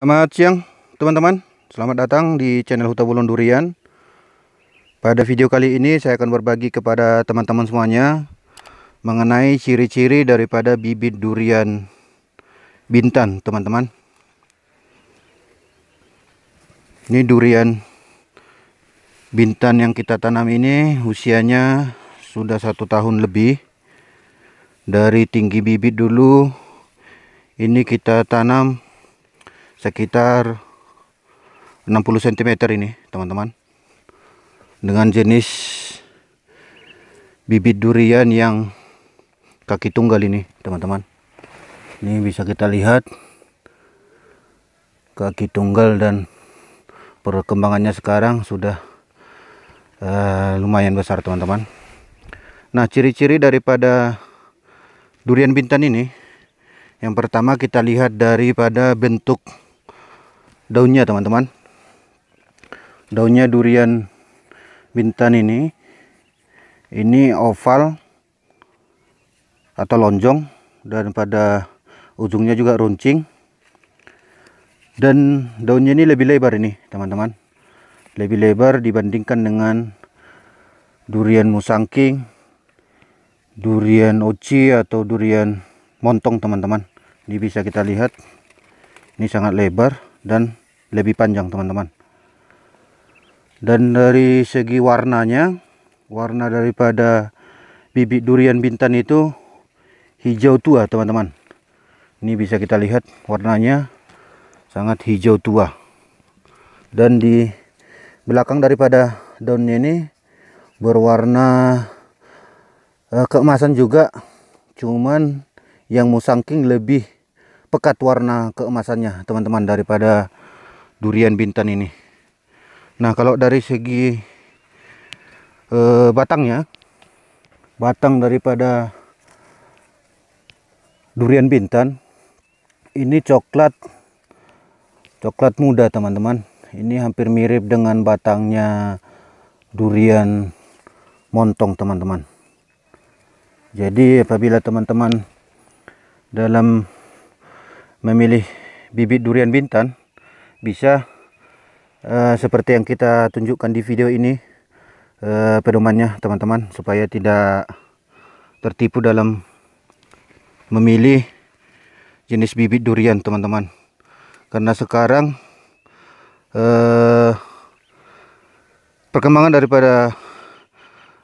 Selamat siang teman-teman Selamat datang di channel Huta Bulon Durian Pada video kali ini saya akan berbagi kepada teman-teman semuanya Mengenai ciri-ciri daripada bibit durian bintan teman-teman Ini durian bintan yang kita tanam ini usianya sudah satu tahun lebih Dari tinggi bibit dulu ini kita tanam sekitar 60 cm ini teman-teman dengan jenis bibit durian yang kaki tunggal ini teman-teman ini bisa kita lihat kaki tunggal dan perkembangannya sekarang sudah uh, lumayan besar teman-teman nah ciri-ciri daripada durian bintan ini yang pertama kita lihat daripada bentuk daunnya teman-teman daunnya durian bintan ini ini oval atau lonjong dan pada ujungnya juga runcing dan daunnya ini lebih lebar ini teman-teman lebih lebar dibandingkan dengan durian musangking durian oci atau durian montong teman-teman ini bisa kita lihat ini sangat lebar dan lebih panjang teman-teman dan dari segi warnanya warna daripada bibit durian bintan itu hijau tua teman-teman ini bisa kita lihat warnanya sangat hijau tua dan di belakang daripada daunnya ini berwarna eh, keemasan juga cuman yang musangking lebih pekat warna keemasannya teman-teman daripada durian bintan ini nah kalau dari segi eh, batangnya batang daripada durian bintan ini coklat coklat muda teman-teman ini hampir mirip dengan batangnya durian montong teman-teman jadi apabila teman-teman dalam memilih bibit durian bintan bisa uh, seperti yang kita tunjukkan di video ini uh, pedomannya teman-teman supaya tidak tertipu dalam memilih jenis bibit durian teman-teman karena sekarang uh, perkembangan daripada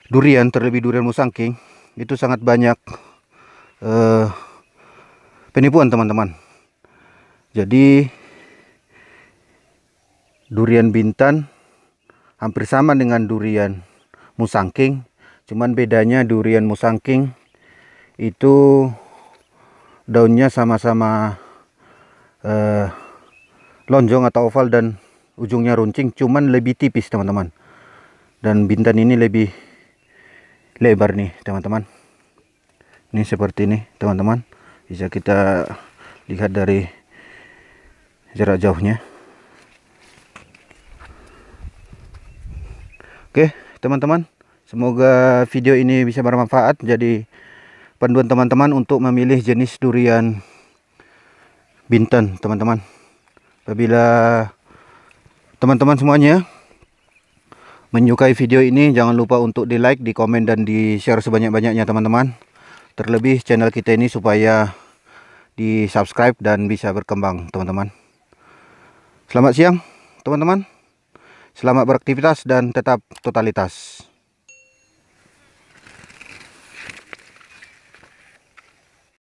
durian terlebih durian musangking itu sangat banyak uh, penipuan teman-teman jadi durian bintan hampir sama dengan durian musangking cuman bedanya durian musangking itu daunnya sama-sama eh, lonjong atau oval dan ujungnya runcing cuman lebih tipis teman-teman dan bintan ini lebih lebar nih teman-teman ini seperti ini teman-teman bisa kita lihat dari jarak jauhnya Oke teman-teman semoga video ini bisa bermanfaat jadi panduan teman-teman untuk memilih jenis durian binten teman-teman apabila teman-teman semuanya menyukai video ini jangan lupa untuk di like di komen dan di share sebanyak-banyaknya teman-teman terlebih channel kita ini supaya di subscribe dan bisa berkembang teman-teman selamat siang teman-teman Selamat beraktivitas dan tetap totalitas.